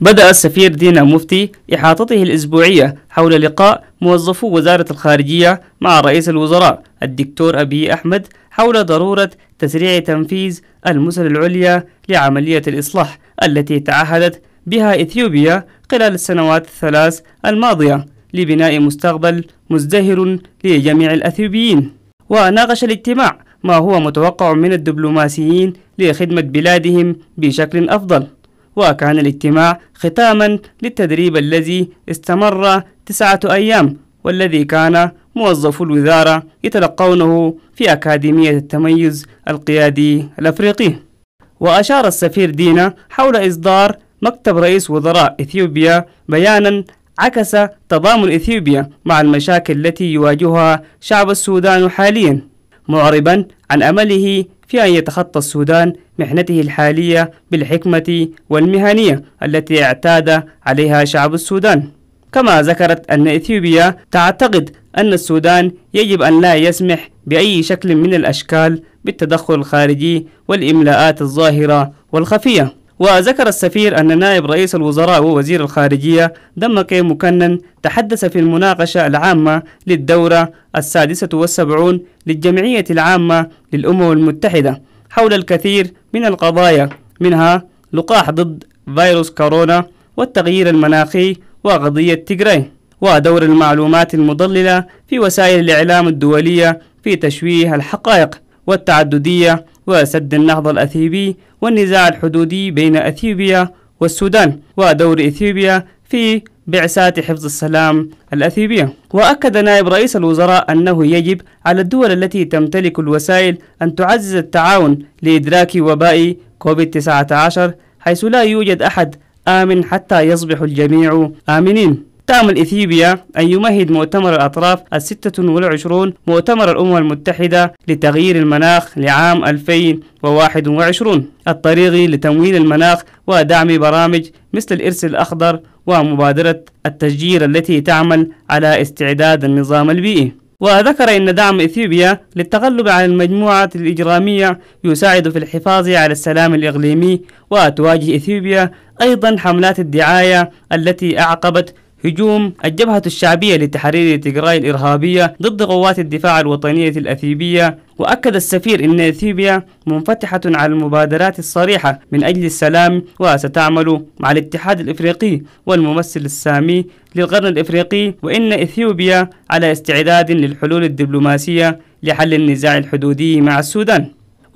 بدأ السفير دينا مفتي إحاطته الأسبوعية حول لقاء موظفو وزارة الخارجية مع رئيس الوزراء الدكتور أبي أحمد حول ضرورة تسريع تنفيذ المسل العليا لعملية الإصلاح التي تعهدت بها إثيوبيا خلال السنوات الثلاث الماضية لبناء مستقبل مزدهر لجميع الأثيوبيين وناقش الاجتماع ما هو متوقع من الدبلوماسيين لخدمة بلادهم بشكل أفضل وكان الاجتماع ختاما للتدريب الذي استمر تسعة أيام والذي كان موظفو الوزارة يتلقونه في أكاديمية التميز القيادي الأفريقي وأشار السفير دينا حول إصدار مكتب رئيس وزراء إثيوبيا بيانا عكس تضامن إثيوبيا مع المشاكل التي يواجهها شعب السودان حاليا معربا عن أمله في أن يتخطى السودان محنته الحالية بالحكمة والمهنية التي اعتاد عليها شعب السودان كما ذكرت أن إثيوبيا تعتقد أن السودان يجب أن لا يسمح بأي شكل من الأشكال بالتدخل الخارجي والإملاءات الظاهرة والخفية وذكر السفير أن نائب رئيس الوزراء ووزير الخارجية دمك مكنن تحدث في المناقشة العامة للدورة السادسة والسبعون للجمعية العامة للأمم المتحدة حول الكثير من القضايا منها لقاح ضد فيروس كورونا والتغيير المناخي وقضية تيغراي ودور المعلومات المضللة في وسائل الإعلام الدولية في تشويه الحقائق والتعددية وسد النهضة الأثيوبي والنزاع الحدودي بين أثيوبيا والسودان ودور إثيوبيا في بعثات حفظ السلام الأثيوبية وأكد نائب رئيس الوزراء أنه يجب على الدول التي تمتلك الوسائل أن تعزز التعاون لإدراك وباء كوفيد-19 حيث لا يوجد أحد آمن حتى يصبح الجميع آمنين تعمل إثيوبيا أن يمهد مؤتمر الأطراف الستة والعشرون مؤتمر الأمم المتحدة لتغيير المناخ لعام 2021 الطريق لتمويل المناخ ودعم برامج مثل الإرس الأخضر ومبادرة التشجير التي تعمل على استعداد النظام البيئي وذكر أن دعم إثيوبيا للتغلب على المجموعات الإجرامية يساعد في الحفاظ على السلام الإقليمي وتواجه إثيوبيا أيضا حملات الدعاية التي أعقبت هجوم الجبهة الشعبية لتحرير تجراي الإرهابية ضد قوات الدفاع الوطنية الأثيوبية وأكد السفير أن إثيوبيا منفتحة على المبادرات الصريحة من أجل السلام وستعمل مع الاتحاد الإفريقي والممثل السامي للقرن الإفريقي وإن إثيوبيا على استعداد للحلول الدبلوماسية لحل النزاع الحدودي مع السودان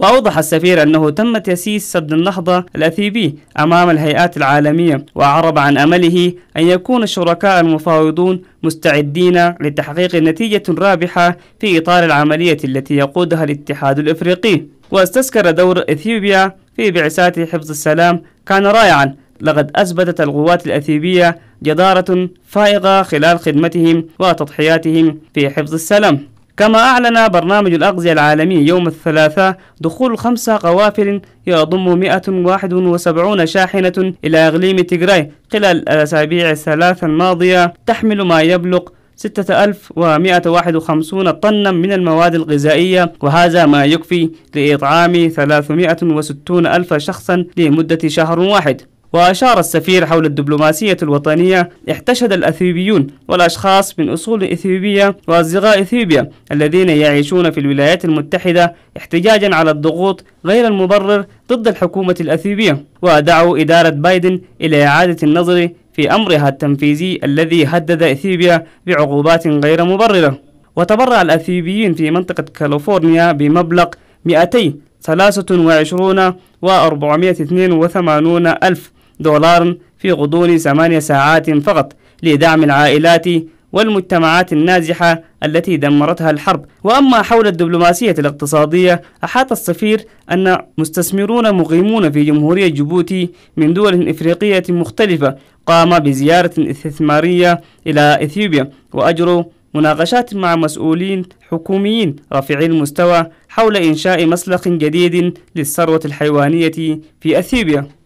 وأوضح السفير أنه تم تأسيس سد النهضة الأثيبي أمام الهيئات العالمية وأعرب عن أمله أن يكون الشركاء المفاوضون مستعدين لتحقيق نتيجة رابحة في إطار العملية التي يقودها الاتحاد الإفريقي واستذكر دور إثيوبيا في بعثات حفظ السلام كان رائعا لقد أثبتت القوات الأثيوبية جدارة فائقة خلال خدمتهم وتضحياتهم في حفظ السلام كما أعلن برنامج الأغذية العالمي يوم الثلاثاء دخول خمسة قوافل يضم 171 شاحنة إلى إقليم تيغراي خلال الأسابيع الثلاثة الماضية تحمل ما يبلغ 6151 طنا من المواد الغذائية وهذا ما يكفي لإطعام 360 ألف شخصا لمدة شهر واحد وأشار السفير حول الدبلوماسية الوطنية احتشد الأثيوبيون والأشخاص من أصول إثيوبية وأصدقاء إثيوبيا الذين يعيشون في الولايات المتحدة احتجاجا على الضغوط غير المبرر ضد الحكومة الأثيوبية ودعوا إدارة بايدن إلى إعادة النظر في أمرها التنفيذي الذي هدد إثيوبيا بعقوبات غير مبررة وتبرع الأثيوبيين في منطقة كاليفورنيا بمبلغ 223 و482 ألف دولارا في غضون ثمانية ساعات فقط لدعم العائلات والمجتمعات النازحة التي دمرتها الحرب وأما حول الدبلوماسية الاقتصادية أحاط السفير أن مستثمرون مقيمون في جمهورية جيبوتي من دول إفريقية مختلفة قام بزيارة استثمارية إلى إثيوبيا وأجروا مناقشات مع مسؤولين حكوميين رافعي المستوى حول إنشاء مسلخ جديد للثروة الحيوانية في أثيوبيا